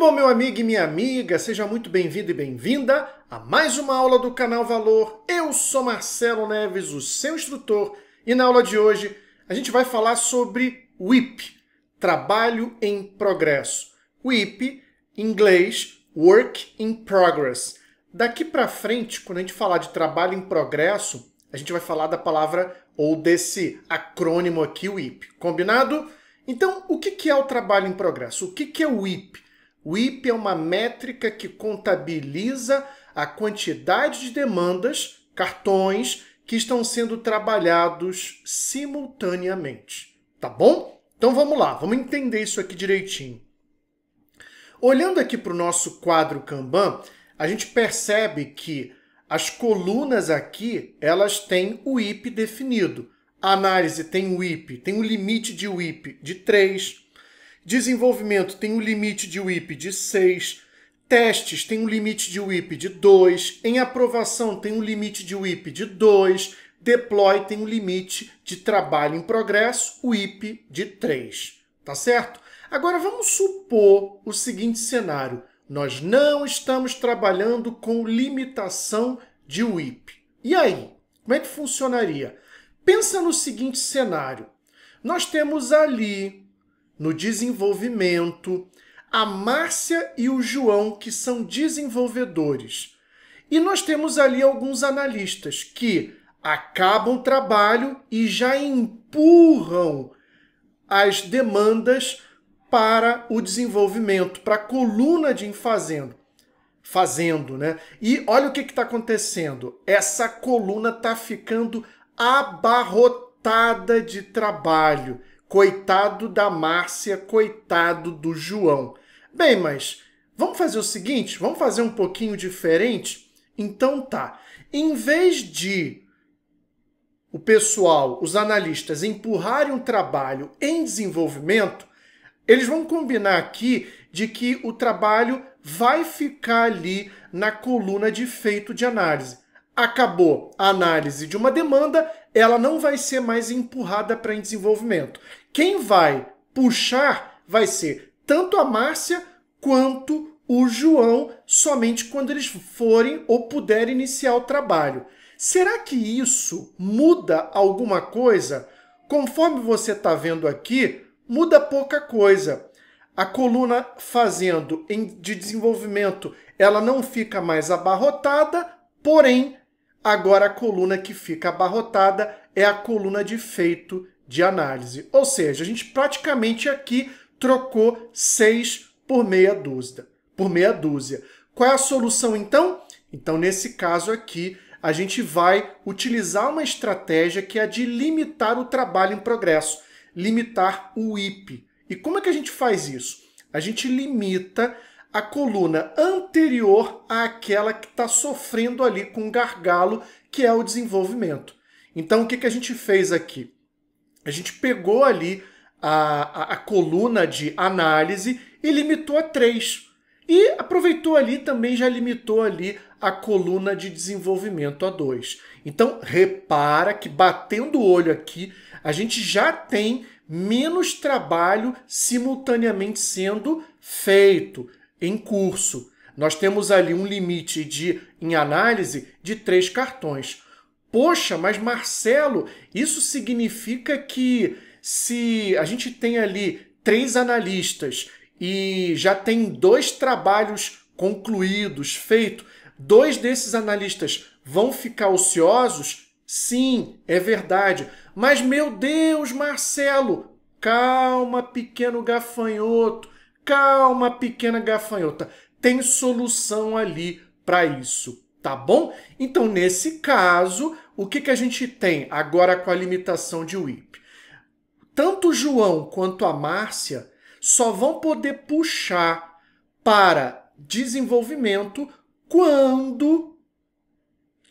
bom, meu amigo e minha amiga? Seja muito bem-vindo e bem-vinda a mais uma aula do canal Valor. Eu sou Marcelo Neves, o seu instrutor, e na aula de hoje a gente vai falar sobre WIP, Trabalho em Progresso. WIP, em inglês, Work in Progress. Daqui para frente, quando a gente falar de trabalho em progresso, a gente vai falar da palavra ou desse acrônimo aqui, WIP. Combinado? Então, o que é o trabalho em progresso? O que é o WIP? O IP é uma métrica que contabiliza a quantidade de demandas, cartões, que estão sendo trabalhados simultaneamente. Tá bom? Então vamos lá, vamos entender isso aqui direitinho. Olhando aqui para o nosso quadro Kanban, a gente percebe que as colunas aqui, elas têm o IP definido. A análise tem o IP, tem o limite de IP de 3, Desenvolvimento tem um limite de WIP de 6. Testes tem um limite de WIP de 2. Em aprovação tem um limite de WIP de 2. Deploy tem um limite de trabalho em progresso, WIP de 3. Tá certo? Agora vamos supor o seguinte cenário. Nós não estamos trabalhando com limitação de WIP. E aí? Como é que funcionaria? Pensa no seguinte cenário. Nós temos ali no desenvolvimento, a Márcia e o João, que são desenvolvedores. E nós temos ali alguns analistas que acabam o trabalho e já empurram as demandas para o desenvolvimento, para a coluna de infazendo. Fazendo, né? E olha o que está acontecendo. Essa coluna está ficando abarrotada de trabalho. Coitado da Márcia, coitado do João. Bem, mas vamos fazer o seguinte, vamos fazer um pouquinho diferente? Então tá. Em vez de o pessoal, os analistas, empurrarem um trabalho em desenvolvimento, eles vão combinar aqui de que o trabalho vai ficar ali na coluna de feito de análise acabou a análise de uma demanda, ela não vai ser mais empurrada para em desenvolvimento. Quem vai puxar vai ser tanto a Márcia quanto o João, somente quando eles forem ou puderem iniciar o trabalho. Será que isso muda alguma coisa? Conforme você está vendo aqui, muda pouca coisa. A coluna fazendo de desenvolvimento, ela não fica mais abarrotada, porém Agora, a coluna que fica abarrotada é a coluna de feito de análise. Ou seja, a gente praticamente aqui trocou 6 por meia dúzia. Por meia dúzia. Qual é a solução, então? Então, nesse caso aqui, a gente vai utilizar uma estratégia que é a de limitar o trabalho em progresso, limitar o IP. E como é que a gente faz isso? A gente limita a coluna anterior àquela que está sofrendo ali com um gargalo, que é o desenvolvimento. Então, o que, que a gente fez aqui? A gente pegou ali a, a, a coluna de análise e limitou a 3. E aproveitou ali também, já limitou ali a coluna de desenvolvimento a 2. Então, repara que batendo o olho aqui, a gente já tem menos trabalho simultaneamente sendo feito em curso. Nós temos ali um limite de, em análise de três cartões. Poxa, mas Marcelo, isso significa que se a gente tem ali três analistas e já tem dois trabalhos concluídos, feito, dois desses analistas vão ficar ociosos? Sim, é verdade. Mas meu Deus, Marcelo, calma, pequeno gafanhoto. Calma, pequena gafanhota, tem solução ali para isso, tá bom? Então, nesse caso, o que, que a gente tem agora com a limitação de WIP? Tanto o João quanto a Márcia só vão poder puxar para desenvolvimento quando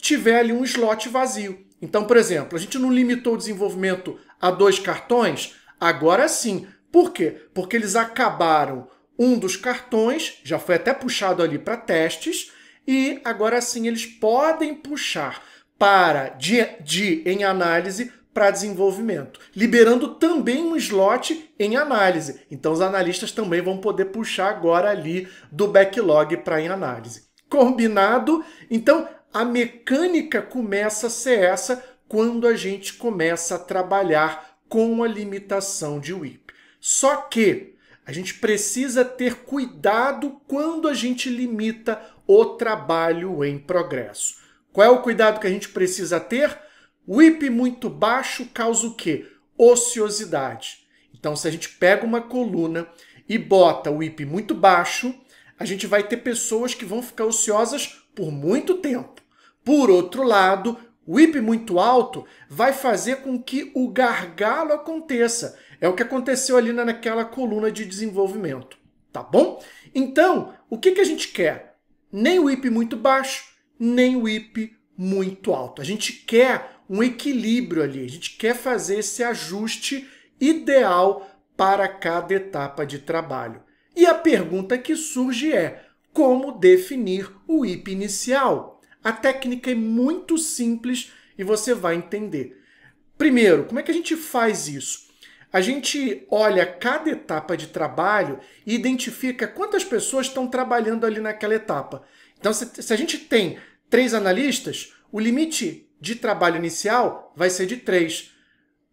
tiver ali um slot vazio. Então, por exemplo, a gente não limitou o desenvolvimento a dois cartões? Agora sim, por quê? Porque eles acabaram um dos cartões, já foi até puxado ali para testes, e agora sim eles podem puxar para de, de em análise para desenvolvimento, liberando também um slot em análise. Então os analistas também vão poder puxar agora ali do backlog para em análise. Combinado? Então a mecânica começa a ser essa quando a gente começa a trabalhar com a limitação de WIP. Só que a gente precisa ter cuidado quando a gente limita o trabalho em progresso. Qual é o cuidado que a gente precisa ter? O IP muito baixo causa o quê? Ociosidade. Então, se a gente pega uma coluna e bota o IP muito baixo, a gente vai ter pessoas que vão ficar ociosas por muito tempo. Por outro lado, o IP muito alto vai fazer com que o gargalo aconteça. É o que aconteceu ali naquela coluna de desenvolvimento, tá bom? Então, o que, que a gente quer? Nem o IP muito baixo, nem o IP muito alto. A gente quer um equilíbrio ali, a gente quer fazer esse ajuste ideal para cada etapa de trabalho. E a pergunta que surge é: como definir o IP inicial? A técnica é muito simples e você vai entender. Primeiro, como é que a gente faz isso? A gente olha cada etapa de trabalho e identifica quantas pessoas estão trabalhando ali naquela etapa. Então, se, a gente tem três analistas, o limite de trabalho inicial vai ser de três.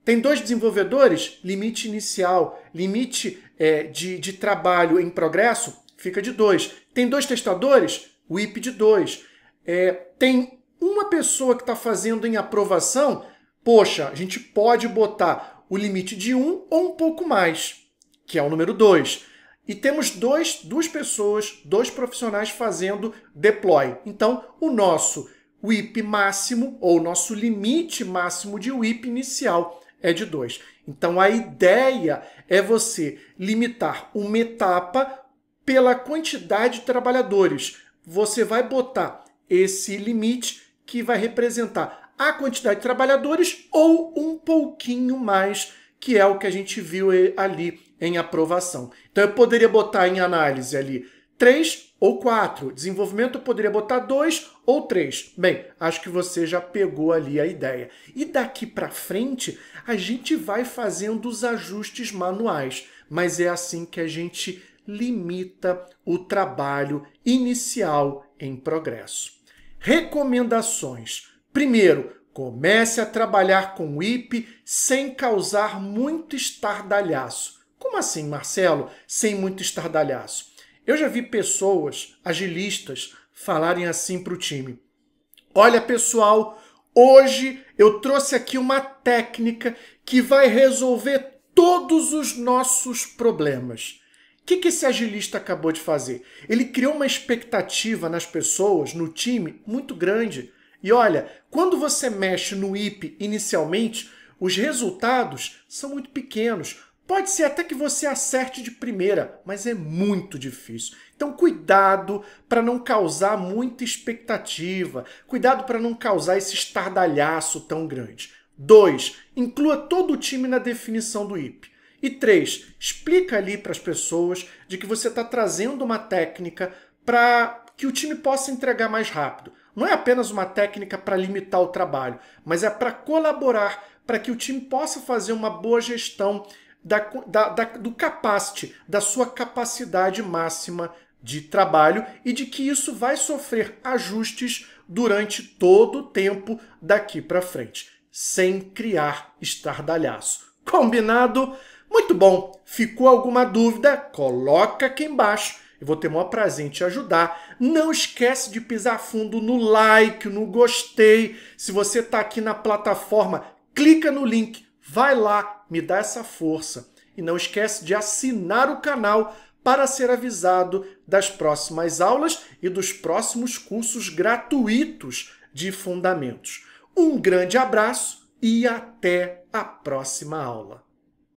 Tem dois desenvolvedores, limite inicial, limite é, de, de trabalho em progresso fica de dois. Tem dois testadores, o IP de dois é, tem uma pessoa que está fazendo em aprovação, poxa, a gente pode botar o limite de um ou um pouco mais, que é o número 2. E temos dois, duas pessoas, dois profissionais fazendo deploy. Então, o nosso WIP máximo, ou o nosso limite máximo de WIP inicial, é de 2. Então, a ideia é você limitar uma etapa pela quantidade de trabalhadores. Você vai botar esse limite que vai representar a quantidade de trabalhadores ou um pouquinho mais, que é o que a gente viu eh, ali em aprovação. Então eu poderia botar em análise ali 3 ou 4. Desenvolvimento eu poderia botar 2 ou 3. Bem, acho que você já pegou ali a ideia. E daqui para frente, a gente vai fazendo os ajustes manuais, mas é assim que a gente limita o trabalho inicial em progresso. Recomendações. Primeiro, comece a trabalhar com o IP sem causar muito estardalhaço. Como assim, Marcelo? Sem muito estardalhaço. Eu já vi pessoas, agilistas, falarem assim para o time. Olha, pessoal, hoje eu trouxe aqui uma técnica que vai resolver todos os nossos problemas que, que esse agilista acabou de fazer? Ele criou uma expectativa nas pessoas, no time, muito grande. E olha, quando você mexe no IP inicialmente, os resultados são muito pequenos. Pode ser até que você acerte de primeira, mas é muito difícil. Então, cuidado para não causar muita expectativa, cuidado para não causar esse estardalhaço tão grande. 2. Inclua todo o time na definição do IP. E três, explica ali para as pessoas de que você está trazendo uma técnica para que o time possa entregar mais rápido. Não é apenas uma técnica para limitar o trabalho, mas é para colaborar para que o time possa fazer uma boa gestão da, da, da, do capacity, da sua capacidade máxima de trabalho e de que isso vai sofrer ajustes durante todo o tempo daqui para frente, sem criar estardalhaço. Combinado? Muito bom! Ficou alguma dúvida? Coloca aqui embaixo. Eu vou ter o maior prazer em te ajudar. Não esquece de pisar fundo no like, no gostei. Se você está aqui na plataforma, clica no link, vai lá, me dá essa força. E não esquece de assinar o canal para ser avisado das próximas aulas e dos próximos cursos gratuitos de fundamentos. Um grande abraço e até a próxima aula.